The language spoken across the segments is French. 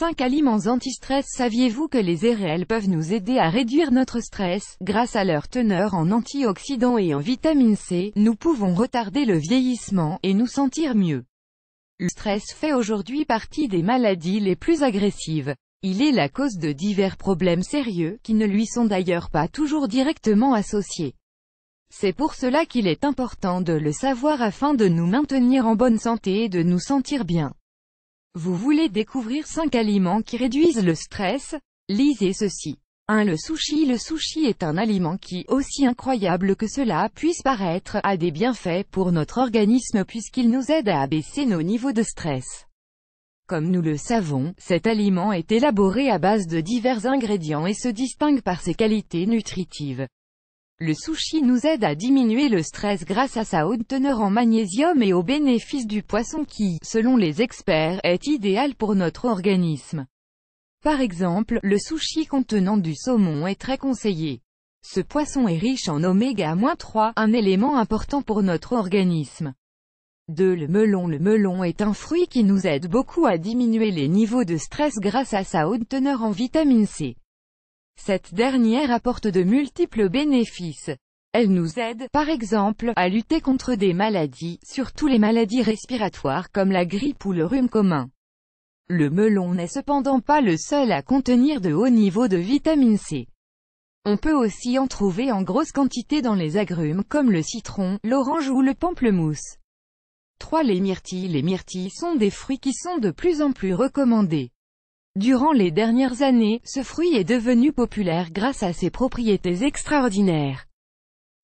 5 aliments anti-stress Saviez-vous que les céréales peuvent nous aider à réduire notre stress Grâce à leur teneur en antioxydants et en vitamine C, nous pouvons retarder le vieillissement, et nous sentir mieux. Le stress fait aujourd'hui partie des maladies les plus agressives. Il est la cause de divers problèmes sérieux, qui ne lui sont d'ailleurs pas toujours directement associés. C'est pour cela qu'il est important de le savoir afin de nous maintenir en bonne santé et de nous sentir bien. Vous voulez découvrir 5 aliments qui réduisent le stress Lisez ceci. 1. Le sushi Le sushi est un aliment qui, aussi incroyable que cela puisse paraître, a des bienfaits pour notre organisme puisqu'il nous aide à abaisser nos niveaux de stress. Comme nous le savons, cet aliment est élaboré à base de divers ingrédients et se distingue par ses qualités nutritives. Le sushi nous aide à diminuer le stress grâce à sa haute teneur en magnésium et au bénéfice du poisson qui, selon les experts, est idéal pour notre organisme. Par exemple, le sushi contenant du saumon est très conseillé. Ce poisson est riche en oméga-3, un élément important pour notre organisme. 2. Le melon Le melon est un fruit qui nous aide beaucoup à diminuer les niveaux de stress grâce à sa haute teneur en vitamine C. Cette dernière apporte de multiples bénéfices. Elle nous aide, par exemple, à lutter contre des maladies, surtout les maladies respiratoires comme la grippe ou le rhume commun. Le melon n'est cependant pas le seul à contenir de hauts niveaux de vitamine C. On peut aussi en trouver en grosse quantité dans les agrumes comme le citron, l'orange ou le pamplemousse. 3. Les myrtilles Les myrtilles sont des fruits qui sont de plus en plus recommandés. Durant les dernières années, ce fruit est devenu populaire grâce à ses propriétés extraordinaires.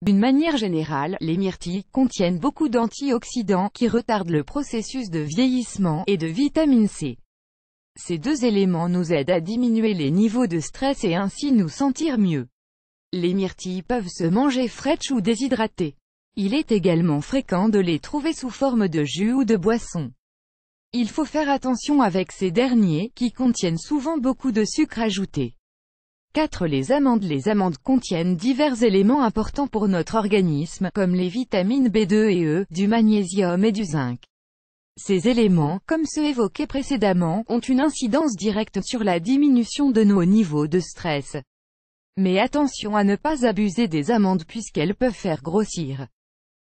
D'une manière générale, les myrtilles contiennent beaucoup d'antioxydants qui retardent le processus de vieillissement, et de vitamine C. Ces deux éléments nous aident à diminuer les niveaux de stress et ainsi nous sentir mieux. Les myrtilles peuvent se manger fraîches ou déshydratées. Il est également fréquent de les trouver sous forme de jus ou de boisson. Il faut faire attention avec ces derniers, qui contiennent souvent beaucoup de sucre ajouté. 4. Les amandes Les amandes contiennent divers éléments importants pour notre organisme, comme les vitamines B2 et E, du magnésium et du zinc. Ces éléments, comme ceux évoqués précédemment, ont une incidence directe sur la diminution de nos niveaux de stress. Mais attention à ne pas abuser des amandes puisqu'elles peuvent faire grossir.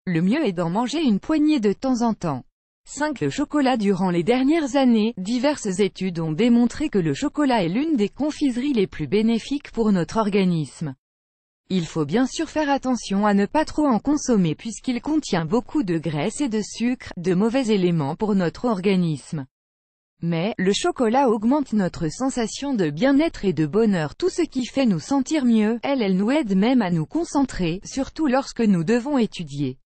Le mieux est d'en manger une poignée de temps en temps. 5. Le chocolat Durant les dernières années, diverses études ont démontré que le chocolat est l'une des confiseries les plus bénéfiques pour notre organisme. Il faut bien sûr faire attention à ne pas trop en consommer puisqu'il contient beaucoup de graisse et de sucre, de mauvais éléments pour notre organisme. Mais, le chocolat augmente notre sensation de bien-être et de bonheur, tout ce qui fait nous sentir mieux, elle, elle nous aide même à nous concentrer, surtout lorsque nous devons étudier.